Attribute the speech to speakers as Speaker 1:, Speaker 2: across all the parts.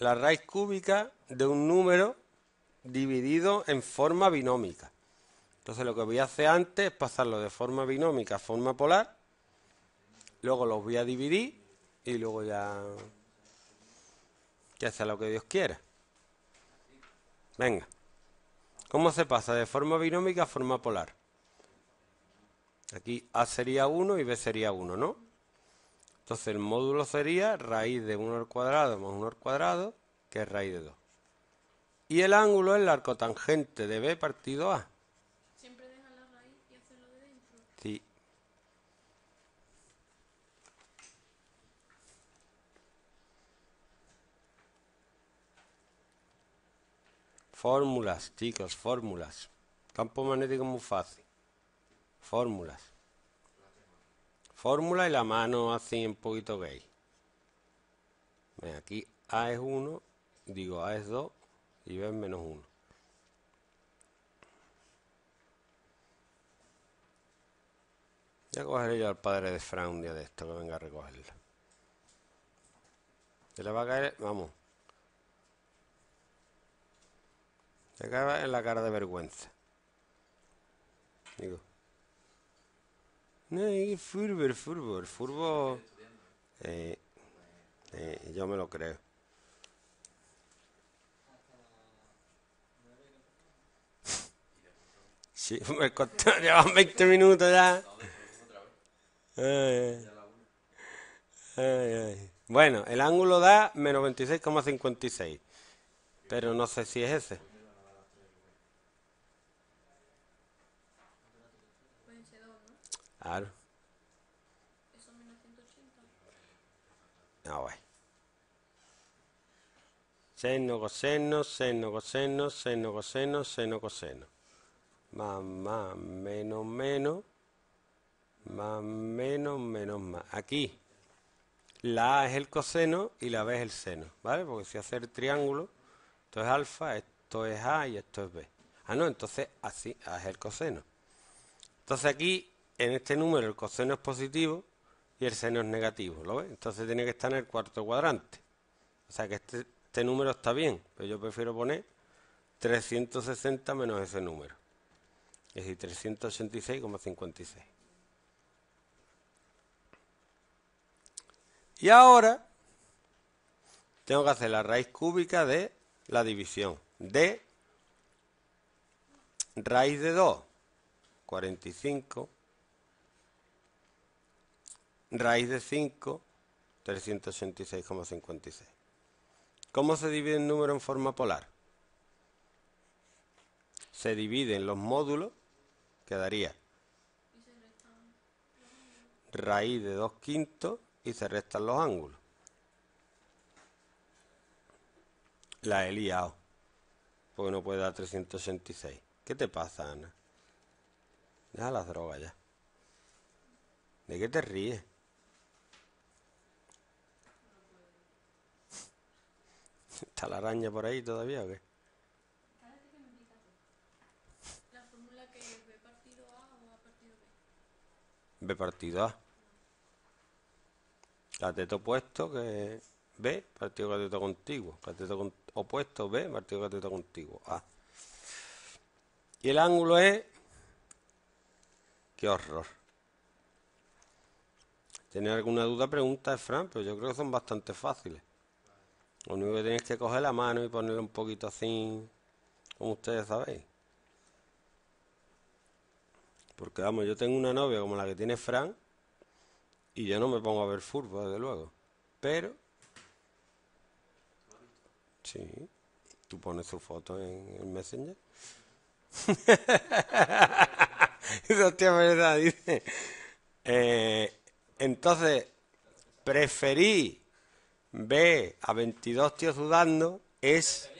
Speaker 1: la raíz cúbica de un número dividido en forma binómica. Entonces lo que voy a hacer antes es pasarlo de forma binómica a forma polar, luego los voy a dividir y luego ya que sea lo que Dios quiera. Venga. ¿Cómo se pasa de forma binómica a forma polar? Aquí A sería 1 y B sería 1, ¿no? Entonces el módulo sería raíz de 1 al cuadrado más 1 al cuadrado, que es raíz de 2. Y el ángulo es el arco tangente de B partido A. ¿Siempre dejan la raíz y hacerlo de dentro? Sí. Fórmulas, chicos, fórmulas. Campo magnético muy fácil. Fórmulas fórmula y la mano así un poquito gay. Ven, aquí A es 1, digo A es 2 y B es menos 1. Ya cogeré yo al padre de Fran de esto que venga a recogerla. Se le va a caer, vamos. Se acaba en la cara de vergüenza. Digo. No, el fútbol, el Furbo. Eh, eh, yo me lo creo. Sí, me costó, llevan 20 minutos ya. Bueno, el ángulo da menos 26,56. Pero no sé si es ese. Eso menos 180. bueno. Seno, coseno, seno, coseno, seno, coseno, seno, coseno. Más, más, menos, menos. Más, menos, menos, más. Aquí, la A es el coseno y la B es el seno, ¿vale? Porque si hacer triángulo, esto es alfa, esto es A y esto es B. Ah, no, entonces así, A es el coseno. Entonces aquí en este número el coseno es positivo y el seno es negativo, ¿lo ves? Entonces tiene que estar en el cuarto cuadrante. O sea que este, este número está bien, pero yo prefiero poner 360 menos ese número. Es decir, 386,56. Y ahora tengo que hacer la raíz cúbica de la división. De raíz de 2, 45 raíz de 5, 386,56. ¿Cómo se divide el número en forma polar? Se divide en los módulos, quedaría raíz de 2 quintos y se restan los ángulos. La he liado, porque no puede dar 386. ¿Qué te pasa, Ana? Deja las drogas ya. ¿De qué te ríes? la araña por ahí todavía o qué? La fórmula que es B partido A o A partido B. B partido A. Cateto opuesto que es B, partido cateto contiguo. Cateto opuesto B, partido cateto contiguo A. Y el ángulo es... ¡Qué horror! ¿Tiene alguna duda? Pregunta, Fran, pero yo creo que son bastante fáciles. Lo único que tenéis que coger la mano y ponerle un poquito así, como ustedes sabéis. Porque vamos, yo tengo una novia como la que tiene Frank y yo no me pongo a ver fútbol, desde luego. Pero... Sí, tú pones su foto en el Messenger. Hostia, verdad, dice. Eh, entonces, preferí ve a 22 tíos sudando es...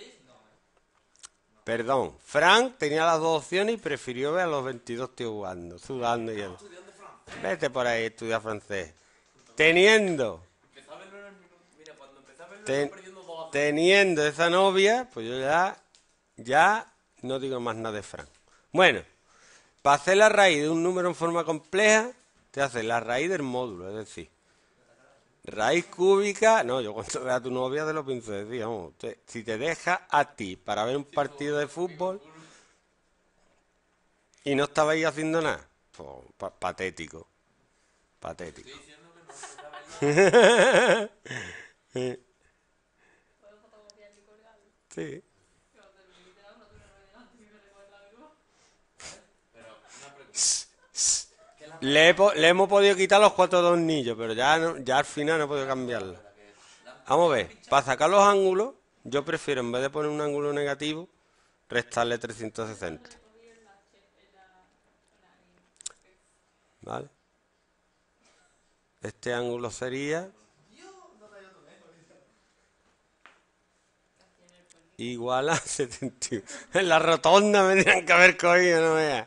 Speaker 1: Perdón, Frank tenía las dos opciones y prefirió ver a los 22 tíos jugando, sudando y Vete por ahí, estudia francés. Teniendo. teniendo esa novia, pues yo ya, ya no digo más nada de Frank. Bueno, para hacer la raíz de un número en forma compleja, te haces la raíz del módulo, es decir, Raíz cúbica, no, yo cuando vea a tu novia de los pinceles, días si te deja a ti para ver un partido de fútbol y no estabais haciendo nada, pues, patético, patético. sí. Le, hemos podido quitar los cuatro tornillos, pero ya, ya al final no he podido cambiarlo. Vamos a ver, para sacar los ángulos, yo prefiero, en vez de poner un ángulo negativo, restarle 360. ¿Vale? Este ángulo sería igual a 71. En la rotonda me tenían que haber cogido, no veas.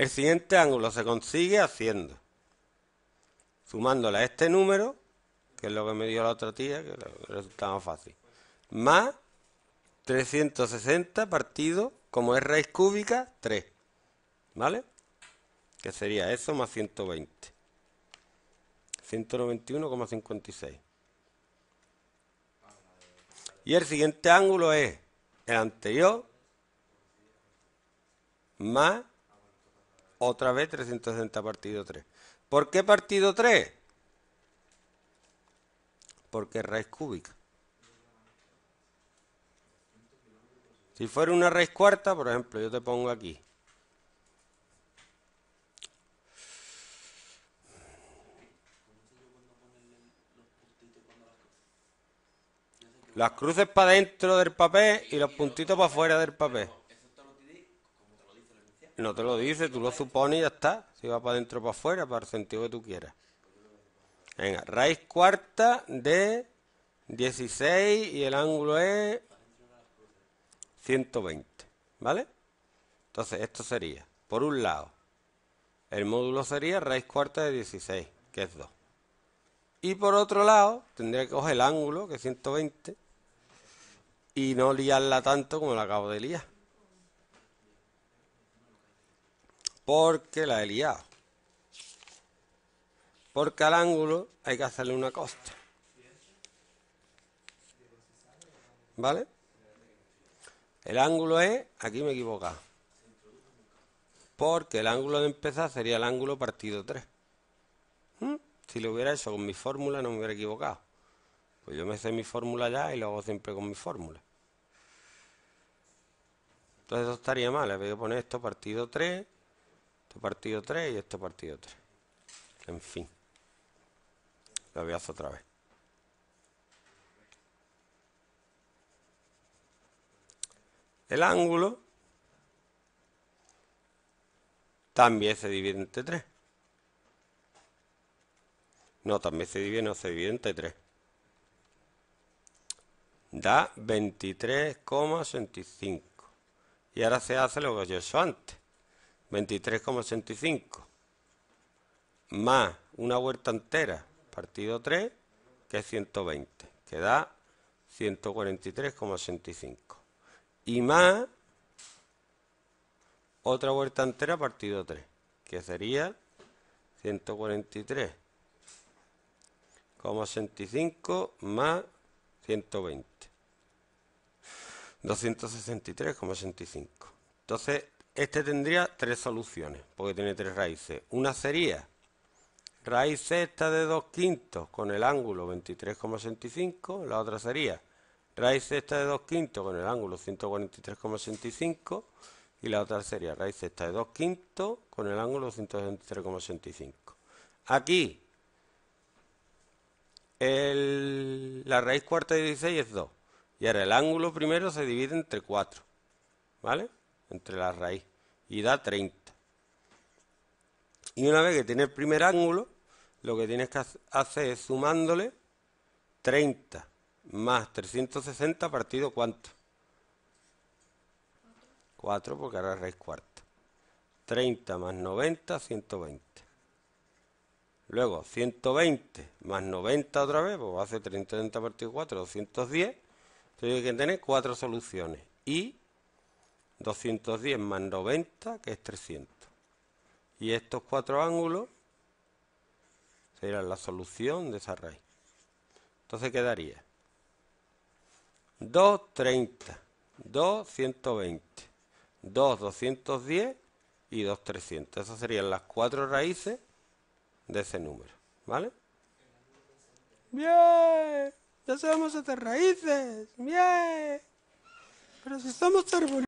Speaker 1: El siguiente ángulo se consigue haciendo, sumándole a este número, que es lo que me dio la otra tía, que resulta más fácil, más 360 partido, como es raíz cúbica, 3. ¿Vale? Que sería eso más 120. 191,56. Y el siguiente ángulo es el anterior más otra vez 360 partido 3. ¿Por qué partido 3? Porque raíz cúbica. Si fuera una raíz cuarta, por ejemplo, yo te pongo aquí. Las cruces para dentro del papel y los puntitos para fuera del papel. No te lo dice, tú lo supones y ya está. Si va para adentro o para afuera, para el sentido que tú quieras. Venga, raíz cuarta de 16 y el ángulo es 120. ¿Vale? Entonces, esto sería, por un lado, el módulo sería raíz cuarta de 16, que es 2. Y por otro lado, tendría que coger el ángulo, que es 120, y no liarla tanto como la acabo de liar. porque la he liado. Porque al ángulo hay que hacerle una costa. ¿Vale? El ángulo es, aquí me he equivocado. Porque el ángulo de empezar sería el ángulo partido 3. ¿Mm? Si lo hubiera hecho con mi fórmula no me hubiera equivocado. Pues yo me sé mi fórmula ya y lo hago siempre con mi fórmula. Entonces eso estaría mal. voy que poner esto partido 3 esto partido 3 y esto partido 3. En fin. Lo voy a hacer otra vez. El ángulo también se divide entre 3. No, también se divide, no se divide entre 3. Da 23,65. Y ahora se hace lo que yo he hecho antes. 23,65 más una vuelta entera partido 3, que es 120, que da 143,65. Y más otra vuelta entera partido 3, que sería 143,65 más 120. 263,65. Entonces, este tendría tres soluciones, porque tiene tres raíces. Una sería raíz sexta de 2 quintos con el ángulo 23,65. La otra sería raíz sexta de 2 quintos con el ángulo 143,65. Y la otra sería raíz sexta de 2 quintos con el ángulo 163,65. Aquí, la raíz cuarta de 16 es 2. Y ahora el ángulo primero se divide entre 4. ¿Vale? entre la raíz y da 30. Y una vez que tienes el primer ángulo, lo que tienes que hacer es sumándole 30 más 360 partido cuánto? 4 porque ahora raíz cuarta. 30 más 90, 120. Luego 120 más 90 otra vez, pues va a ser 30, 30 partido 4, 210. Entonces que tener cuatro soluciones. Y 210 más 90, que es 300. Y estos cuatro ángulos serían la solución de esa raíz. Entonces quedaría 230, 220, 2, 210 y 2, 300. Esas serían las cuatro raíces de ese número. ¿Vale? ¡Bien! ¡Ya sabemos hacer raíces! ¡Bien! ¡Pero si estamos terminando!